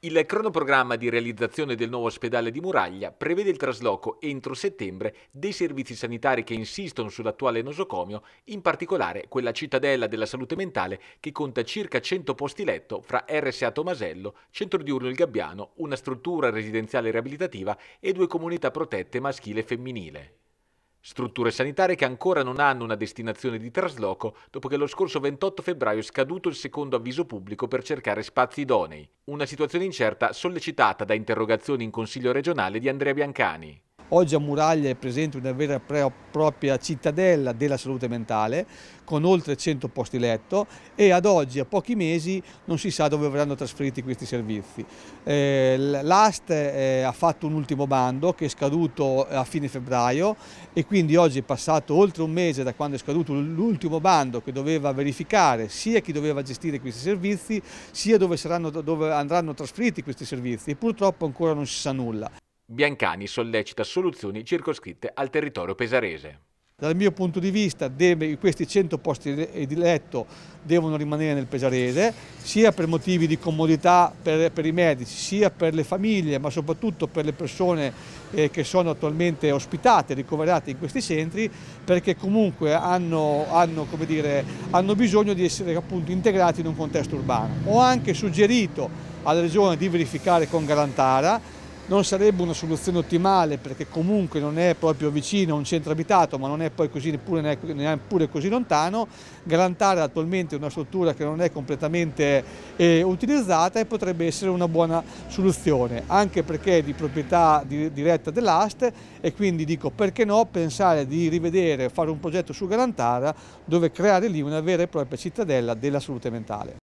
Il cronoprogramma di realizzazione del nuovo ospedale di Muraglia prevede il trasloco entro settembre dei servizi sanitari che insistono sull'attuale nosocomio, in particolare quella cittadella della salute mentale che conta circa 100 posti letto fra RSA Tomasello, Centro Diurno Il Gabbiano, una struttura residenziale riabilitativa e due comunità protette maschile e femminile strutture sanitarie che ancora non hanno una destinazione di trasloco dopo che lo scorso 28 febbraio è scaduto il secondo avviso pubblico per cercare spazi idonei, una situazione incerta sollecitata da interrogazioni in Consiglio regionale di Andrea Biancani. Oggi a Muraglia è presente una vera e propria cittadella della salute mentale con oltre 100 posti letto e ad oggi, a pochi mesi, non si sa dove verranno trasferiti questi servizi. Eh, L'AST eh, ha fatto un ultimo bando che è scaduto eh, a fine febbraio e quindi oggi è passato oltre un mese da quando è scaduto l'ultimo bando che doveva verificare sia chi doveva gestire questi servizi sia dove, saranno, dove andranno trasferiti questi servizi e purtroppo ancora non si sa nulla. Biancani sollecita soluzioni circoscritte al territorio pesarese. Dal mio punto di vista deve, questi 100 posti di letto devono rimanere nel Pesarese, sia per motivi di comodità per, per i medici, sia per le famiglie, ma soprattutto per le persone eh, che sono attualmente ospitate, ricoverate in questi centri, perché comunque hanno, hanno, dire, hanno bisogno di essere appunto, integrati in un contesto urbano. Ho anche suggerito alla Regione di verificare con Garantara non sarebbe una soluzione ottimale perché comunque non è proprio vicino a un centro abitato ma non è poi così neppure, neppure così lontano, garantare attualmente una struttura che non è completamente eh, utilizzata e potrebbe essere una buona soluzione anche perché è di proprietà di, diretta dell'AST e quindi dico perché no pensare di rivedere, fare un progetto su Garantara dove creare lì una vera e propria cittadella della salute mentale.